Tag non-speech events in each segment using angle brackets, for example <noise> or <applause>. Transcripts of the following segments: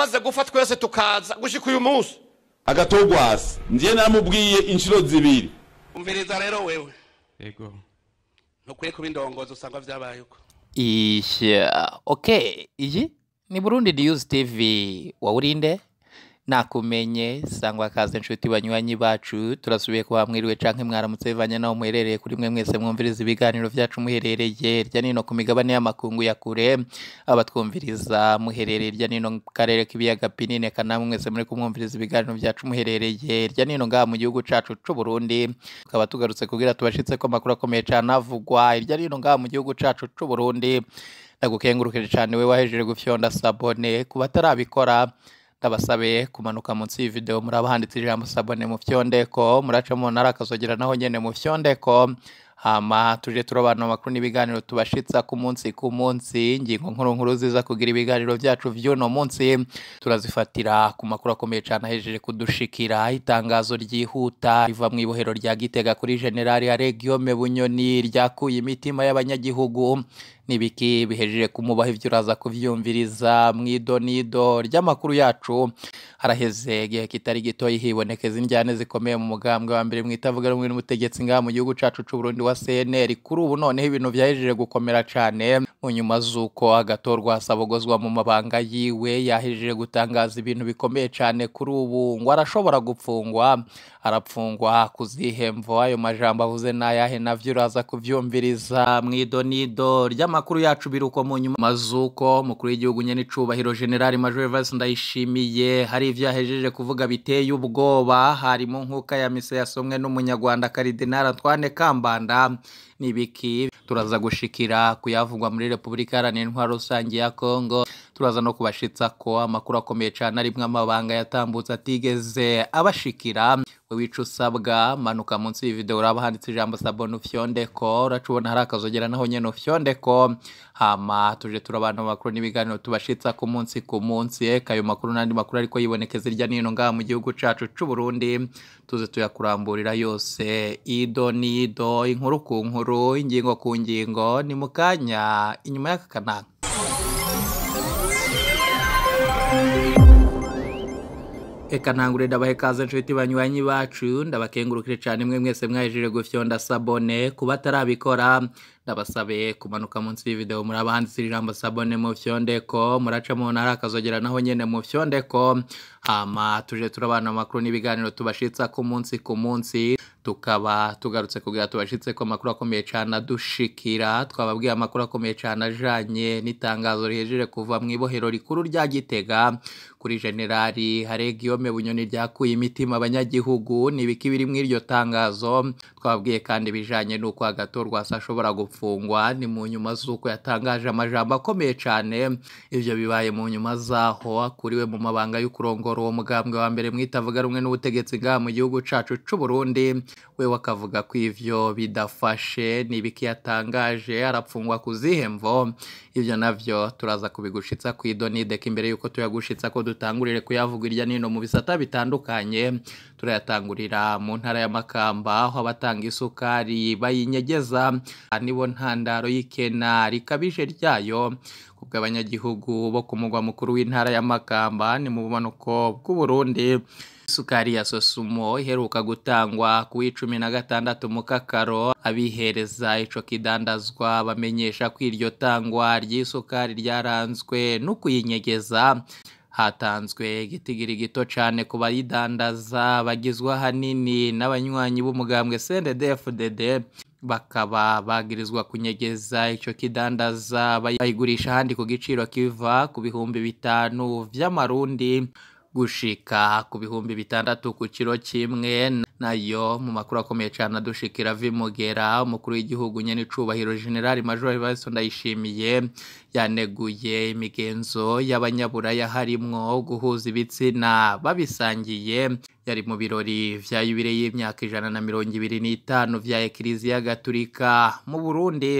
amaze gupfa twese tukaza gushyika uyu munsi agatogwasi njye namubwiye inshuro zibiri umviriza rero wewe yego ntukwiye kuba indongozi usanga byabaye uko iyi oke iyi ni burundi niyuzi tivi wawurinde nakumenye sangwa akaze inshuti banywanyi bacu turasubiye ko hamwiriwe cyangwa mwaramutse bivanye naho muherereye kuri mwe mwese mwumviriza ibiganiro byacu muherereye hirya no ku migabane y'amakungu ya kure abatwumviriza muherereye hirya nino mu karere k'ibiyaga pinine kanama mwese muri kumwumviriza ibiganiro byacu muherereye hirya no ngaha mu gihugu cacu cy'u Burundi tukaba tugarutse kubwira tubashitse ko amakuru akomeye cyane avugwa hirya no ngaha mu gihugu cacu cy'u Burundi ndagukengurukije cyane we wahejeje gufyonda sabone kuba batarabikora ndabasabiye kumanuka munsi y'iyi videwo muraba handitse ijambo sabone mu fyondeko muracamo ntarakazogera naho nyine mu fyondeko hama tuje turobanura amakuru n'ibiganiro tubashitsa ku munsi ku munsi ingingo nkuru nkuru ziza kugira ibiganiro byacu by'uno munsi turazifatira ku makuru akomeye cyane ahejeje kudushikira itangazo ryihuta riva mu ibohero rya gitega kuri generali ya regiome bunyoni ryakuye imitima y'abanyagihugu n'ibiki bihejeje kumubaho ibyo uraza kubyumviriza mu idonido ry'amakuru yacu haraheze igihe kitari gito hibonekeza injyane zikomeye mu mugambwe wa mbere mu itavuga rumwe n'ubutegetsi ngaha mu gihugu cyacu cy'u Burundi wa CNL kuri ubu noneho ibintu byahejeje gukomera cyane nyuma z'uko agatorwa asabogozwa mu mabanga yiwe yahejeje gutangaza ibintu bikomeye cyane kuri ubu ngo arashobora gupfungwa arapfungwa kuzihemvo ayo majambo avuze n'ayahe nabyo uraza kubyumviriza mu idonido ry'amakuru yacu biruko mu nyuma z'uko umukuru w'igihugu nyine icubahiro generali major ndayishimiye hari ibyo yahejeje kuvuga biteye ubwoba harimo nk'uko aya misa yasomwe n'umunyarwanda karidinari Antoine Kambanda nibiki turaza gushikira kuyavugwa muri Repubulika Iharanira Intwaro Rusange ya Kongo turaza no kubashitsa ko amakuru akomeye cyane arimwe amabanga yatambutse atigeze abashikira wica usabwa manuka munsi y'ivideo uraba handitse ijambo sabone ufyondeko uraca ubona hari akazogera naho nyine ufyondeko hama tuje turabana amakuru n'ibiganiro tubashitsa ku munsi ku munsi eka ayo makuru n'andi makuru ariko yibonekeza hirya n'ino ngaha mu gihugu cacu cy’u Burundi tuze tuyakuramburira yose ido n'ido inkuru ku nkuru ingingo ku ngingo ni mu kanya inyuma y'aka kanaka Eka ntangure ndabahe kaze nshuti banywanyi bacu ndabakengurukire cyane mwe mwese mwahejeje gufyonda sabone kuba atarabikora ndabasabe kumanuka munsi y'ivideo muri abahandisira ijambo sabone mu fyondeko muraca mu ntara akazogera naho nyine mu fyondeko hama tuje turabana amakuru n'ibiganiro tubashitsa ku munsi ku munsi tukaba tugarutse kugira tubashitse ko amakuru akomeye cyane adushikira twababwiye amakuru akomeye cyane ajanye n'itangazo rihejeje kuva mu ibohero rikuru rya Gitega kuri generali haregiyome bunyoni ryakuye imitima abanyagihugu nibiki biri muri iryo tangazo twabwiye kandi bijanye n'uko agatorwa ashobora gufungwa ni mu nyuma z'uko yatangaje amajambo akomeye cyane ibyo bibaye mu nyuma zaho akuriwe mu mabanga y'ukurongora uwo mugambwe wa mbere mwitavuga rumwe n'ubutegetsi bwa mu gihugu cacu c'u Burundi we wakavuga ko ivyo bidafashe nibiki yatangaje arapfungwa kuzihe mvo ibyo navyo turaza kubigushitsa ku idonide imbere yuko tuyagushitsa ko dutangurire kuyavuga irya nino mu bisata bitandukanye turayatangurira mu ntara ya Makamba aho abatanga isukari bayinyegeza nibo ntandaro y'ikena rikabije ryayo bw'abanyagihugu bo ku mugwa mukuru w'intara ya Makamba ni mu bumanuko bw'u Burundi isukari ya sosumo iheruka gutangwa ku icumi na gatandatu mu kakaro abihereza ico kidandazwa bamenyesha ko iryo tangwa ry'isukari ryaranzwe no kuyinyegeza hatanzwe igitigiri gito cyane ku bayidandaza bagizwe ahanini n'abanywanyi b'umugambwe cndd bakaba bagirizwa kunyegeza icyo kidandaza bayigurisha ahandi ku giciro kiva ku bihumbi bitanu by'amarundi gushika ku bihumbi bitandatu ku kiro kimwe nayo mu makuru akomeye cyane adushikira vimugera umukuru w'igihugu nyene icubahiro generali major Ivaso ndayishimiye yaneguye imigenzo y'abanyaburaya harimwo guhuza ibitsina babisangiye yari mu birori vya yubire y'imyaka ijana na mirongo ibiri n'itanu vya ekiriziya gatulika mu Burundi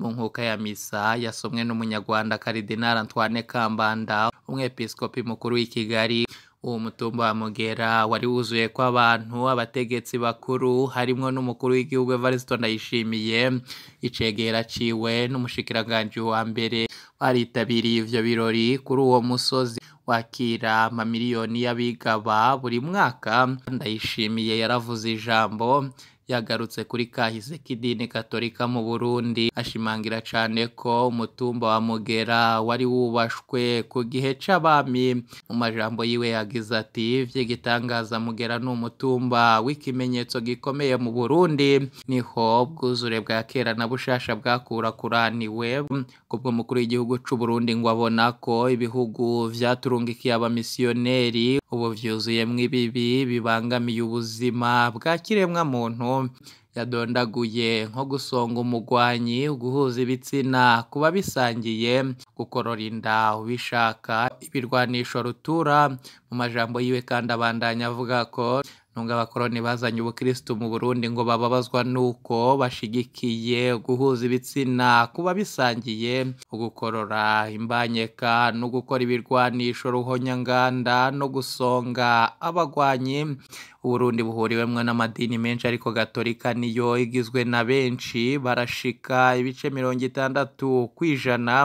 mu nkuka ya misa yasomwe n'umunyarwanda karidinari Antoine kambanda umwepiskopi mukuru w'i kigali uwo mutumba wa mugera wari wuzuye ko abantu abategetsi bakuru harimo n'umukuru w'igihugu Evariste Ndayishimiye icegera ciwe n'umushikiranganje wa mbere baritabiriye ivyo birori kuri uwo musozi wakira amamiliyoni y'abigaba buri mwaka Ndayishimiye yaravuze ijambo yagarutse kuri kahise k'idini katolika mu burundi ashimangira cyane ko umutumba wa mugera wari wubashwe ku gihe c'abami mu majambo yiwe yagize ati vy'igitangaza mugera ni umutumba w'ikimenyetso gikomeye mu burundi niho bwuzure bwa kera na bushasha bwakura bwakurakuraniwe kubwo mukuru w'igihugu Burundi ngo abona ko ibihugu vyaturungikiye abamisiyoneri ubu vyuzuyemwo ibibi bibangamiye ubuzima bwa kiremwa muntu yadondaguye nko gusonga umugwanyi guhuza ibitsina kuba bisangiye gukorora inda ubishaka ibirwanisho rutura mu majambo yiwe kandi abandanya avuga ko nubwo abakoroni bazanye ubukirisitu mu Burundi ngo bababazwa nuko bashigikiye guhuza ibitsina kuba bisangiye ugukorora imbanyeka no gukora ibirwanisho ruhonyanganda no gusonga abagwanyi uburundi buhuriwemwo n'amadini menshi ariko gatolika niyo igizwe na benshi barashika ibice mirongo itandatu kw'ijana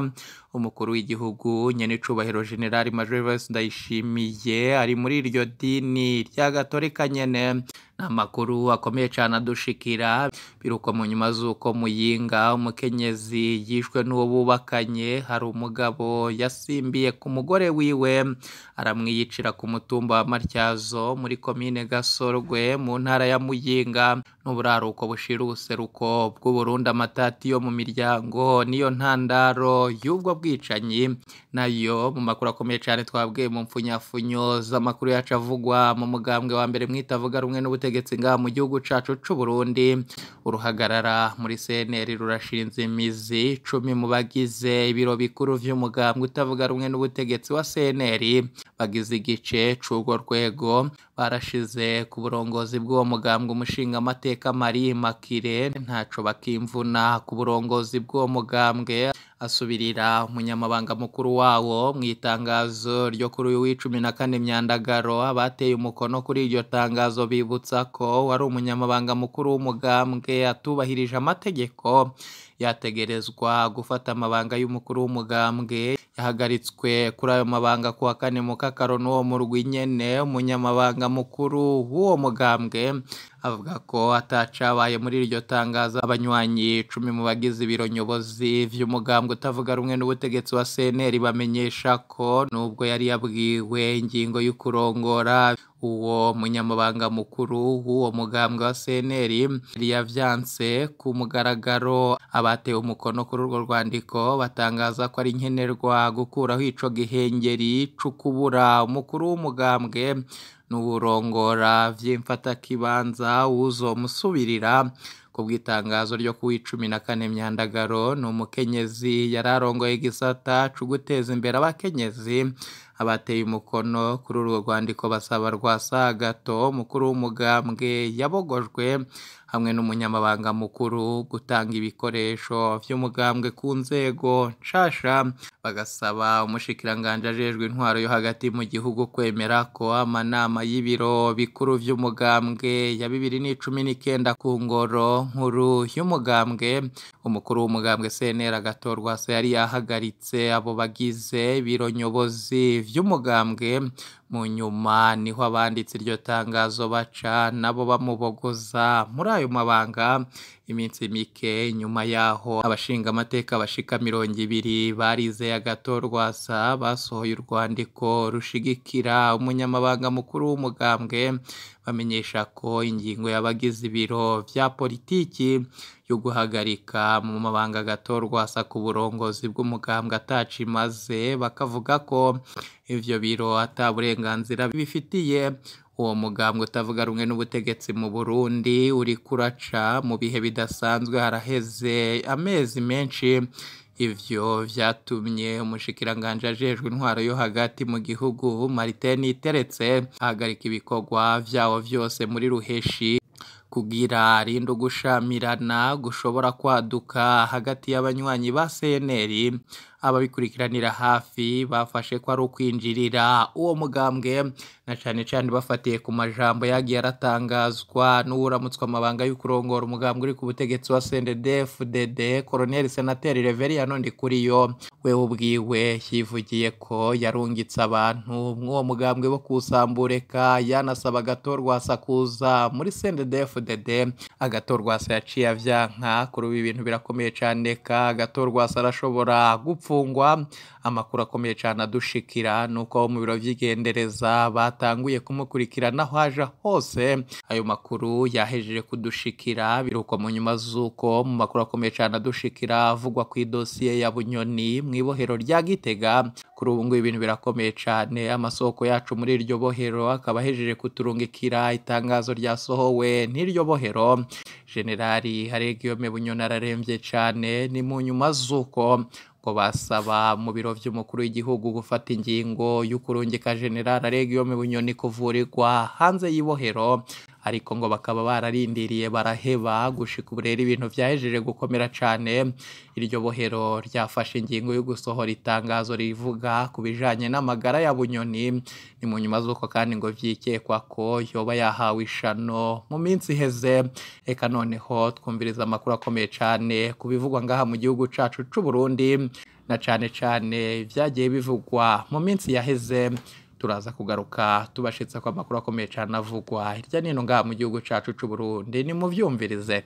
umukuru w'igihugu nyenecubahiro generali major Ndayishimiye ari muri iryo dini rya gatolika nyene amakuru akomeye cyane adushikira biruko mu nyuma z'uko muyinga umukenyezi yishwe n'uwo bubakanye hari umugabo yasimbiye ku mugore wiwe aramwiyicira ku mutumba wa matyazo muri komine gasorwe mu ntara ya muyinga n'uburaruko bushira ubuseruko bw'uburundi amatati yo mu miryango niyo ntandaro y'ubwo bwicanyi nayo mu makuru akomeye cyane twabwiye mu mfunyafunyo z'amakuru yacu avugwa mu mugambwe wa mbere avuga rumwe n'ubutegetsi ubutegetsi ngaha mu gihugu cacu cy'u Burundi uruhagarara muri seneri rurashinze imizi cumi mu bagize ibiro bikuru by'umugambwe utavuga rumwe n'ubutegetsi wa seneri bagize igice cy'urwo rwego barashize ku burongozi bw'uwo mugambwe umushingamateka amateka Marie Makire ntacyo bakimvuna ku burongozi bw'uwo mugambwe asubirira umunyamabanga mukuru wawo mu itangazo ryo kuri uyu w'icumi na kane myandagaro abateye umukono kuri iryo tangazo bibutsa ko wari umunyamabanga mukuru w'umugambwe atubahirije amategeko yategerezwa gufata amabanga y'umukuru w'umugambwe yahagaritswe kuri ayo mabanga ku wa kane mu kakaroni uwo murwi nyene umunyamabanga mukuru w'uwo mugambwe avuga ko atacabaye muri iryo tangazo abanywanyi cumi mu bagize ibiro nyobozi vy'umugambwe utavuga rumwe n'ubutegetsi wa CNL bamenyesha ko nubwo yari yabwiwe ingingo y'ukurongora uwo munyamabanga mukuru w'uwo mugambwe wa CNL yavyanse ku mugaragaro abateye umukono kuri urwo rwandiko batangaza ko ari nkenerwa gukuraho ico gihengeri cukubura umukuru w'umugambwe n'uburongora vy'imfatakibanza uzomusubirira bwitangazo ryo ku icumi na kane myandagaro ni umukenyezi yari arongoye igisata co guteza imbere abakenyezi abateye umukono kuri urwo rwandiko basaba rwa Sagato mukuru w'umugambwe yabogojwe hamwe n'umunyamabanga mukuru gutanga ibikoresho by'umugambwe ku nzego nshasha bagasaba umushikiranganji ajejwe intwaro yo hagati mu gihugu kwemera ko amanama y'ibiro bikuru by'umugambwe ya bibiri n'icumi n'icyenda ku ngoro nkuru y'umugambwe umukuru w'umugambwe senera agatorwa se yari yahagaritse abo bagize ibiro nyobozi by'umugambwe mu nyuma niho abanditse iryo tangazo baca nabo bamubogoza muri ayo mabanga iminsi mike nyuma y'aho abashingamateka bashika mirongo ibiri barize agato rwasa basohoye urwandiko rushigikira umunyamabanga mukuru w'umugambwe bamenyesha ko ingingo y'abagize ibiro bya politiki yo guhagarika mu mabanga gato agatorwa ku burongozi bw'umugambwe atacu imaze bakavuga ko ibyo biro ata burenganzira bifitiye uwo mugambwe utavuga rumwe n'ubutegetsi mu Burundi uri kuraca mu bihe bidasanzwe haraheze amezi menshi ivyo vyatumye umushikiranganje ajejwe intwaro yo hagati mu gihugu mariteni Iteretse ahagarika ibikorwa vyawo vyose muri Ruheshi kugira rinde ugushamirana gushobora kwaduka hagati y'abanywanyi ba seneri ababikurikiranira hafi bafashe ko ari ukwinjirira uwo mugambwe na cyane cyane bafatiye ku majambo yagiye aratangazwa n'uramutswa amabanga y'ukurongora umugambwe uri ku butegetsi wa CNDD-FDD Colonel Senateri kuri yo we ubwiwe yivugiye ko yarungitse abantu mw'uwo mugambwe wo kusambureka yanasaba agatorwa sakuza muri CNDD-FDD agatorwa yaciye avyanka kuri ibi bintu birakomeye cyane ka agatorwa arashobora gupfa imfungwa amakuru akomeye cyane adushikira nuko mu biro by'igendereza batanguye kumukurikirana aho aje hose ayo makuru yahejeje kudushikira biruko mu nyuma z'uko mu makuru akomeye cyane adushikira avugwa ku idosiye ya bunyoni mu ibohero rya gitega kuri ubu ngubu ibintu birakomeye cyane amasoko yacu muri iryo bohero akaba ahejeje kuturungikira itangazo ryasohowe n'iryo bohero generali haregiyome bunyoni ararembye cyane ni mu nyuma z'uko ngo basaba mu biro by'umukuru w'igihugu gufata ingingo y'ukurungika generali aregiyome bunyoni kuvurirwa hanze y'ibohero ariko ngo bakaba bararindiriye baraheba gushika ubu rero ibintu byahejeje gukomera cyane iryo bohero ryafashe ingingo yo gusohora itangazo rivuga ku bijyanye n'amagara ya bunyoni ni mu nyuma z'uko kandi ngo byikekwa ko yoba yahawe ishano mu minsi iheze reka noneho twumviriza amakuru akomeye cyane ku bivugwa ngaha mu gihugu cyacu cy'u Burundi na cyane cyane byagiye bivugwa mu minsi yaheze turaza kugaruka tubashitse ko amakuru akomeye cyane avugwa hirya nino ngaha mu gihugu cyacu cy'u ni mu byumvirize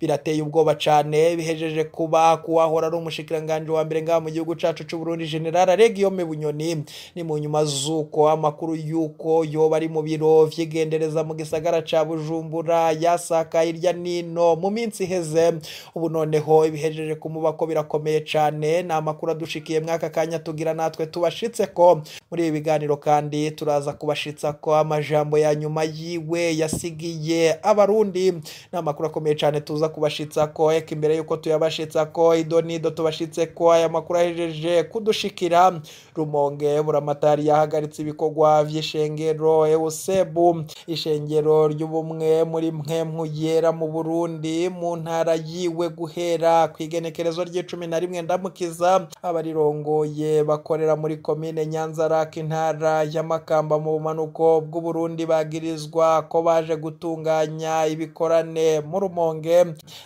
birateye ubwoba cyane bihejeje kuba kuwahora ari umushikiranganje wa mbere ngaha mu gihugu cyacu cy'u Burundi General Regiome Bunyoni ni mu nyuma zuko amakuru yuko yoba ari mu biro vy'igendereza mu gisagara ca Bujumbura yasaka hirya nino mu minsi iheze ubu noneho ibihejeje kumuba ko birakomeye cyane ni amakuru adushikiyemwo aka kanya tugira natwe tubashitse ko muri ibi biganiro ka kandi turaza kubashitsa ko amajambo ya nyuma yiwe yasigiye abarundi ni amakuru akomeye cyane tuza kubashitsa ko eka imbere y'uko tuyabashitsa ko idonido tubashitse ko aya makuru ahejeje kudushikira rumonge buramatari yahagaritse ibikorwa by'ishengero ewusebu ishengero ry'ubumwe muri mwe yera mu burundi mu ntara yiwe guhera ku igenekerezo ry'icumi na rimwe ndamukiza abarirongoye bakorera muri komine nyanza raka intara y'amakamba mu bumanuko bw'uburundi bagirizwa ko baje gutunganya ibikorane mu rumonge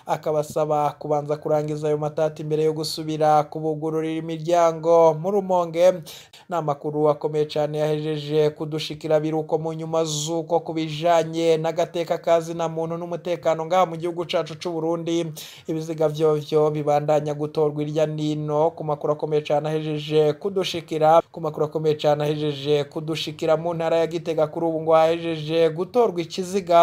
akabasaba kubanza kurangiza ayo matati mbere yo gusubira kubugururira imiryango mu rumonge ni amakuru akomeye cyane yahejeje kudushikira biruko mu nyuma z'uko ku bijanye n'agateka na muntu n'umutekano ngaha mu gihugu cacu c'u Burundi ibiziga vyovyo bibandanya gutorwa irya nino ku makuru akomeye cyane ahejeje kudushikira ku makuru akomeye cyane ahejeje kudushikira mu ntara ya gitega kuri ubu ngo hahejeje gutorwa ikiziga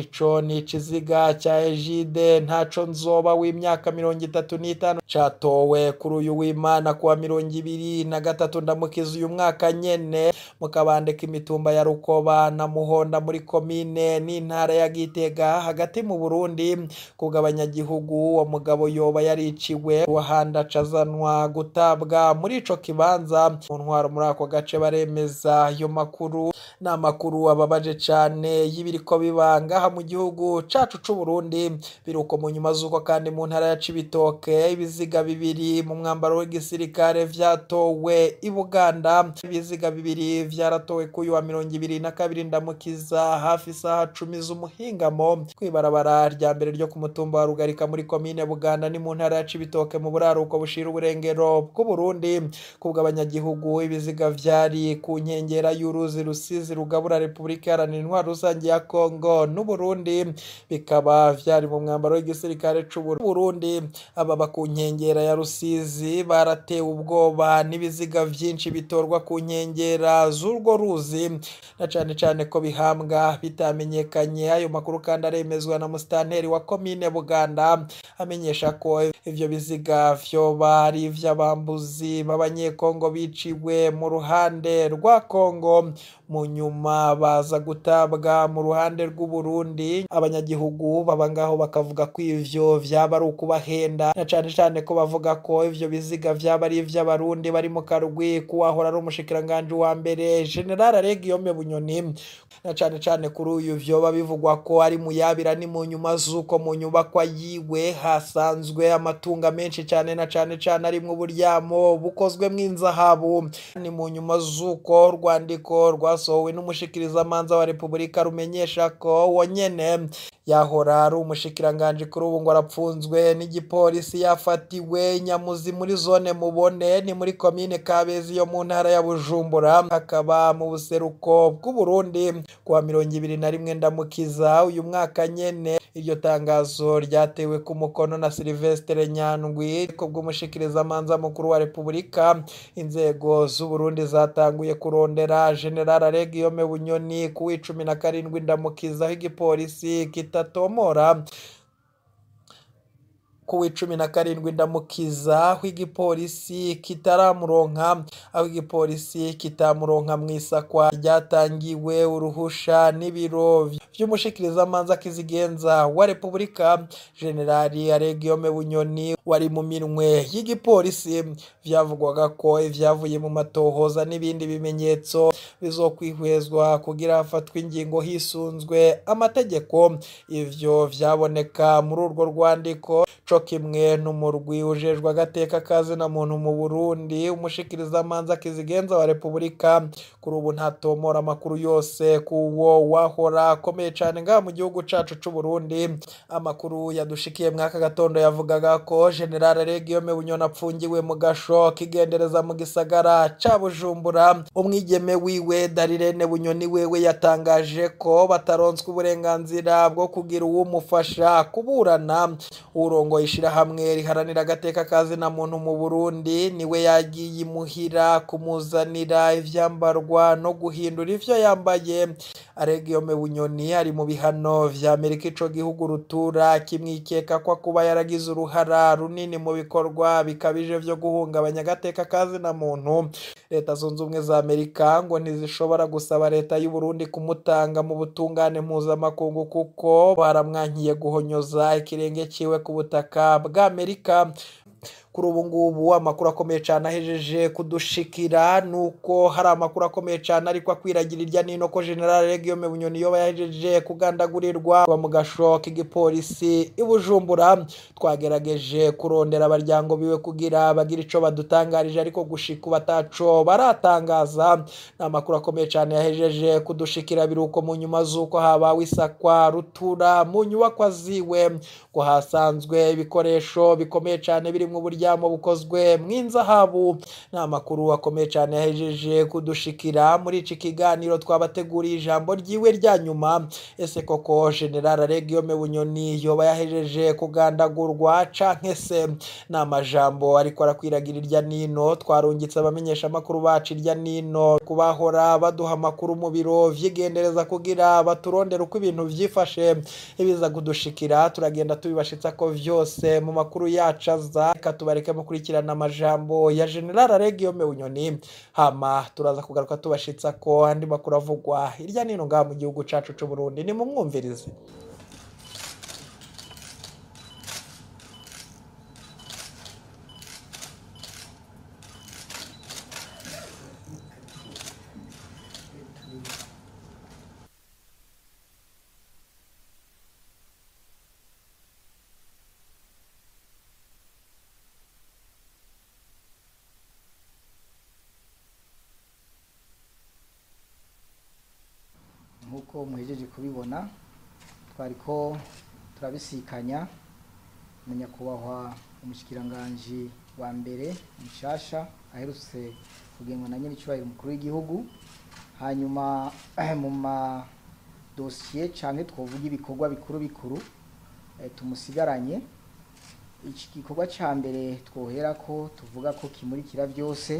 ico ni ikiziga cya ejide ntaco nzoba w'imyaka mirongo itatu n'itanu catowe kuri uyu w'imana kuwa mirongo ibiri na gatatu ndamukiza uyu mwaka nyene mukabandika imitumba ya rukoba na muhonda muri komine n'intara ya gitega hagati mu burundi kugabanya gihugu uwo mugabo yoba yariciwe wahanda acazanwa gutabwa muri ico kibanza mu ntwaro muri ako gace baremeza gusa ayo makuru ni amakuru ababaje cyane y'ibiri ko bibangaha mu gihugu cyacu cy'u Burundi biruko mu nyuma z'uko kandi mu ntara ya Cibitoke ibiziga bibiri mu mwambaro w'igisirikare vyatowe i Buganda ibiziga bibiri vyaratowe k'uyu wa mirongo ibiri na kabiri ndamukiza hafi isaha cumi z'umuhingamo kw'ibarabara rya mbere ryo ku mutumba wa Rugarika muri komine Buganda ni mu ntara ya Cibitoke mu buraruko bushira uburengero bw'u Burundi kubw'abanyagihugu ibiziga byari ku nkengero y'uruzi rusizi rugabura repubulika iharanira intwaro rusange ya kongo n'uburundi bikaba byari mu mwambaro w'igisirikare cy'uburundi ababa ku nkengero ya rusizi baratewe ubwoba n'ibiziga byinshi bitorwa ku nkengera z'urwo ruzi na cyane cyane ko bihambwa bitamenyekanye ayo makuru kandi aremezwa na musitanteri wa komine buganda amenyesha ko ibyo biziga byoba ari iby'abambuzi b'abanyekongo biciwe mu ruhande rwa rwa Kongo mu nyuma baza gutabwa mu ruhande rw'Uburundi abanyagihugu baba ngaho bakavuga ko ivyo vyaba ari ukubahenda na cane cane ko bavuga ko ivyo biziga vyaba ari ivy'abarundi bari mu karugwi kuwahora ari umushikiranganji wa mbere General Regiyome Bunyoni na cane cane kuri uyu vyoba bivugwa ko ari mu yabira ni mu nyuma z'uko mu nyubakwa yiwe hasanzwe amatunga menshi cane na cane cane arimwo uburyamo bukozwemwo inzahabu ni mu nyuma z'uko urwandiko rwasohowe n'umushyikirizamanza wa repubulika rumenyesha ko wonyine yahora ari umushikiranganji kuri ubu ngo arapfunzwe n'igipolisi yafatiwe nyamuzi muri zone mubone ni muri komine kabezi yo mu ntara ya bujumbura hakaba mu buseruko bw'uburundi kuwa mirongo ibiri na rimwe ndamukiza uyu mwaka nyene iryo tangazo ryatewe ku mukono na silivesitire nyandwi ku bw'umushikirizamanza mukuru wa repubulika inzego z'uburundi zatanguye ku kurondera generari aregiyome bunyoni ku w'icumi na karindwi ndamukizaho igipolisi kitatomora kuwa cumi na karindwi ndamukiza aho igipolisi kitaramuronka aho igipolisi kitamuronka mu isakwa ryatangiwe uruhusha n'ibiro by'umushikirizamanza kizigenza wa repubulika generali aregiyome bunyoni wari mu minwe y'igipolisi byavugwaga ko ibyavuye mu matohoza n'ibindi bimenyetso bizokwihwezwa kugira hafatwe ingingo hisunzwe amategeko ibyo byaboneka muri urwo rwandiko kimwe n'umurwi ujejwe agateka na muntu mu Burundi umushikirizamanza kizigenza wa Repubulika kuri ubu ntatomora amakuru yose kuwo wahora akomeye cyane ngaha mu gihugu cacu c'u Burundi amakuru yadushikiye mwaka gatondo yavugaga ko General Legiome Bunyoni apfungiwe mu gasho kigendereza mu gisagara ca Bujumbura umwigeme wiwe Darirene Bunyoni wewe yatangaje ko bataronswe uburenganzira bwo kugira umufasha kuburana urongoye ishyirahamwe riharanira agateka na muntu mu burundi niwe yagiye imuhira kumuzanira ibyambarwa no guhindura ibyo yambaye Alegiyome Bunyoni ari mu bihano Amerika ico gihugu rutura kimwikeka kwa kuba yaragize uruhara runini mu bikorwa bikabije vyo guhunga agateka ka zina muntu Leta Zunze Ubumwe za Amerika ngo ntizishobora gusaba Leta y'u Burundi kumutanga mu butungane mpuzamakungu kuko baramwankiye guhonyoza ikirenge kiwe ku butaka bwa Amerika kuri ubu ngubu amakuru akomeye cyane ahejeje kudushikira ni uko hari amakuru akomeye cyane ariko akwiragira irya nino ko generale regiyome bunyoni yoba yahejeje kugandagurirwa mu gasho k'igipolisi i bujumbura twagerageje kurondera abaryango biwe kugira bagire icyo badutangarije ariko gushika bataco baratangaza ni amakuru akomeye cyane yahejeje kudushikira biruko mu nyuma z'uko haba wisakwa rutura mu nyubakwa ziwe ko hasanzwe ibikoresho bikomeye cyane birimo mu buryo uburyamo bukozwe mu inzahabu ni amakuru akomeye cyane yahejeje kudushikira muri iki kiganiro twabateguriye ijambo ryiwe rya nyuma ese koko general regiyome bunyoni yoba yahejeje kugandagurwa ca nkese ni amajambo ariko arakwiragira irya nino twarungitse abamenyeshamakuru amakuru bacu irya nino kubahora baduha amakuru mu biro vyigendereza kugira baturondere uko ibintu vyifashe ibiza kudushikira turagenda tubibashitsa ko vyose mu makuru yacu aza bareke mukurikirana amajambo ya general aregio mewunyoni hama turaza kugaruka tubashitsa ko andi makuru avugwa hirya nino ngaha mu gihugu cacu c'uburundi nimumwumvirize ko muhejeje kubibona twari ko turabisikanya na nyakubahwa wa mbere mushyashya aherutse kugenwa na nyir'icyubahiro umukuru w'igihugu hanyuma <clears throat> mu madosiye cyane twavuga ibikorwa bikuru bikuru eh, tumusigaranye iki gikorwa cya mbere twohera ko tuvuga ko kimurikira byose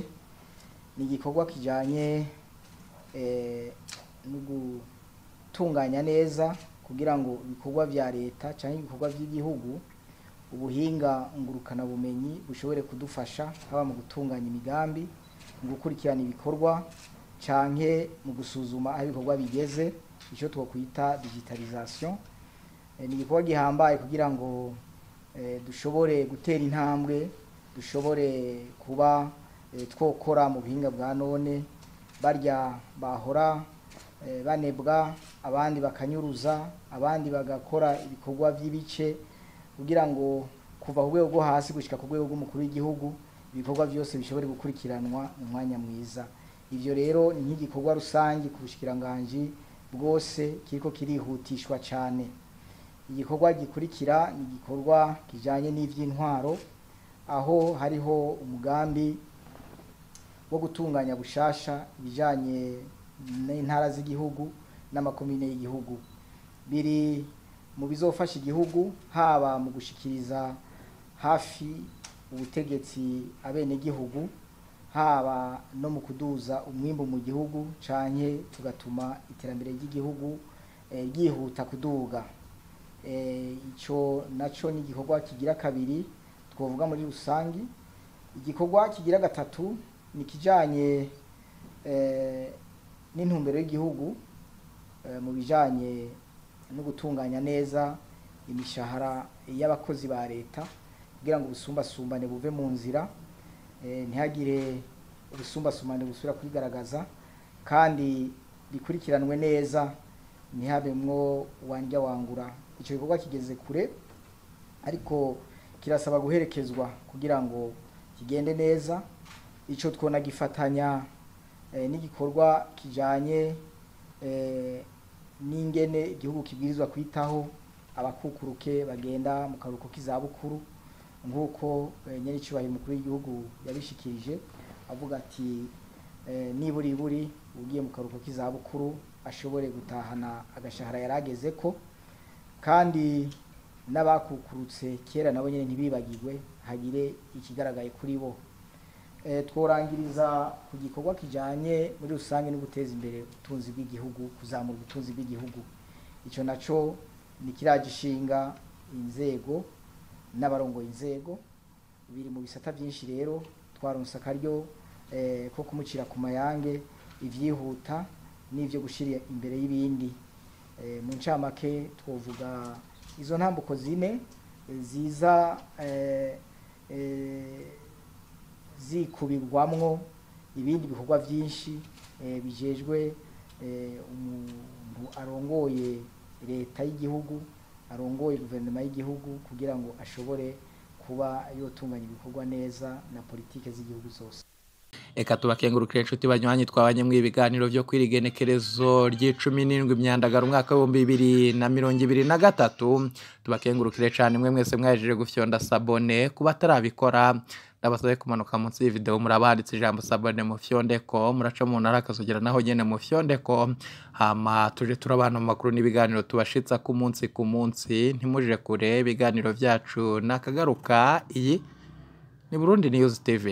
ni igikorwa kijyanye eh, no gutunganya neza kugira ngo ibikorwa bya leta cyangwa ibikorwa by'igihugu ubuhinga bumenyi bushobore kudufasha haba mu gutunganya imigambi mu gukurikirana ibikorwa cyangwa mu gusuzuma aho ibikorwa bigeze icyo twakwita digitalization eh, ni igikorwa gihambaye kugira ngo eh, dushobore gutera intambwe dushobore kuba eh, twokora mu buhinga bwa none barya bahora Eh, banebwa abandi bakanyuruza abandi bagakora ibikorwa by'ibice kugira ngo kuva ku rwego rwo hasi gushyika ku rwego rw'umukuru w'igihugu ibikorwa byose bishobore gukurikiranwa mu mwanya mwiza ibyo rero ni nk'igikorwa rusange ku bushikiranganji bwose kiriko kirihutishwa cyane igikorwa gikurikira ni igikorwa kijyanye n'iby'intwaro aho hariho umugambi wo gutunganya bushasha ibijyanye n'intara z'igihugu n'amakomine y'igihugu biri mu bizofasha igihugu haba mu gushyikiriza hafi ubutegetsi abenegihugu haba no mu kuduza umwimbu mu gihugu cyane tugatuma iterambere ry'igihugu eh, ryihuta kuduga eh, icyo nacyo ni igikorwa kigira kabiri twavuga muri rusange igikorwa kigira gatatu ni kijyanye eh, n'intumbero y'igihugu eh, mu bijyanye no gutunganya neza imishahara y'abakozi ba leta kugira ngo ubusumbasumbane buve mu nzira eh, ntihagire ubusumbasumbane busubira kwigaragaza kandi bikurikiranwe neza ntihabemwo uwanjya wangura icyo gikorwa kigeze kure ariko kirasaba guherekezwa kugira ngo kigende neza icyo twona gifatanya Eh, n'igikorwa kijyanye eh, n'ingene igihugu kibwirizwa kwitaho abakukuruke bagenda mu karuhuko k'izabukuru nk'uko eh, nyine icyubahiro umukuru w'igihugu yabishikirije avuga ati niburi buri ugiye mu karuhuko k'izabukuru ashobore gutahana agashahara yari ageze ko kandi n'abakukurutse kera nabo nyine ntibibagirwe hagire ikigaragaye kuri bo Eh, tworangiriza ku gikorwa kijyanye muri rusange no guteza imbere ubutunzi bw'igihugu kuzamura ubutunzi bw'igihugu icyo nacyo ni kiriya gishinga inzego n'abarongoye inzego biri mu bisata byinshi rero twaronsa akaryo eh, ko kumucira ku mayange ibyihuta n'ibyo gushyira imbere y'ibindi eh, mu ncamake twavuga izo ntambuko zine ziza zikubirwamo ibindi bikorwa byinshi eh, bijejwe eh, umuntu arongoye leta y'igihugu arongoye guverinoma y'igihugu kugira ngo ashobore kuba yotunganya ibikorwa neza na politiki z'igihugu zose Eka tubakengurukire inshuti banywanyi twabanye mu ibiganiro byo kwirigenekerezo ry'icumi n'indwi myandagara umwaka w'ibihumbi bibiri na mirongo ibiri na gatatu tubakengurukire cyane mwe mwese mwajeje gufyonda sabone kuba atarabikora n'abasabye kumanuka munsi y'iyi videwo muraba handitse ijambo sabone mufyondeko muraca umuntu arakazugera naho nyine mufyondeko hama tuje turabana mu makuru n'ibiganiro tubashitsa ku munsi ku munsi ntimujire kure ibiganiro byacu nakagaruka iyi ni Burundi News TV